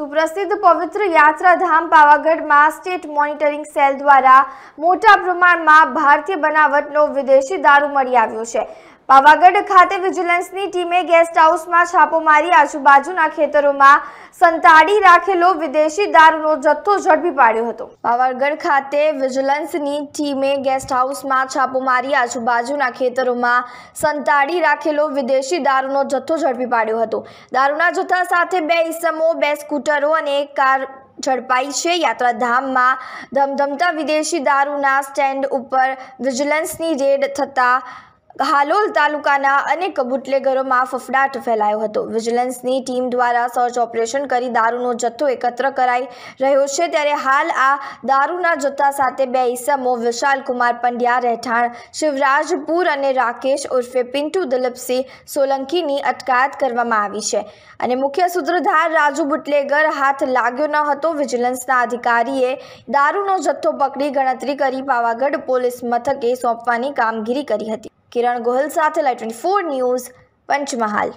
સુપ્રસિદ્ધ પવિત્ર યાત્રાધામ પાવાગઢમાં સ્ટેટ મોનિટરિંગ સેલ દ્વારા મોટા પ્રમાણમાં ભારતીય બનાવટનો વિદેશી દારૂ મળી આવ્યો છે પાવાગઢ ખાતે વિજિલન્સની ટીમે ગેસ્ટ હાઉસમાં છાપો મારી આજુબાજુના ખેતરોમાં સંતાડી રાખેલો વિદેશી દારૂનો જથ્થો ઝડપી પાડ્યો હતો પાવાગઢ ખાતે વિજિલન્સની ટીમે ગેસ્ટ હાઉસમાં છાપો મારી આજુબાજુના ખેતરોમાં સંતાડી રાખેલો વિદેશી દારૂનો જથ્થો ઝડપી પાડ્યો હતો દારૂના જથ્થા સાથે બે ઇસમો બે સ્કૂટરો અને એક કાર ઝડપાઈ છે યાત્રાધામમાં ધમધમતા વિદેશી દારૂના સ્ટેન્ડ ઉપર વિજિલન્સની રેડ થતાં હાલોલ તાલુકાના અનેક બુટલેગરોમાં ફફડાટ ફેલાયો હતો વિજિલન્સની ટીમ દ્વારા સર્ચ ઓપરેશન કરી દારૂનો જથ્થો એકત્ર કરાઈ રહ્યો છે ત્યારે હાલ આ દારૂના જથ્થા સાથે બે ઈસમો વિશાલ કુમાર પંડ્યા રહેઠાણ શિવરાજપુર અને રાકેશ ઉર્ફે પિન્ટુ દિલીપસિંહ સોલંકીની અટકાયત કરવામાં આવી છે અને મુખ્ય સૂત્રધાર રાજુ બુટલેગર હાથ લાગ્યો ન હતો વિજિલન્સના અધિકારીએ દારૂનો જથ્થો પકડી ગણતરી કરી પાવાગઢ પોલીસ મથકે સોંપવાની કામગીરી કરી હતી કિરણ ગોહિલ સાથે light twenty four news Panchmahal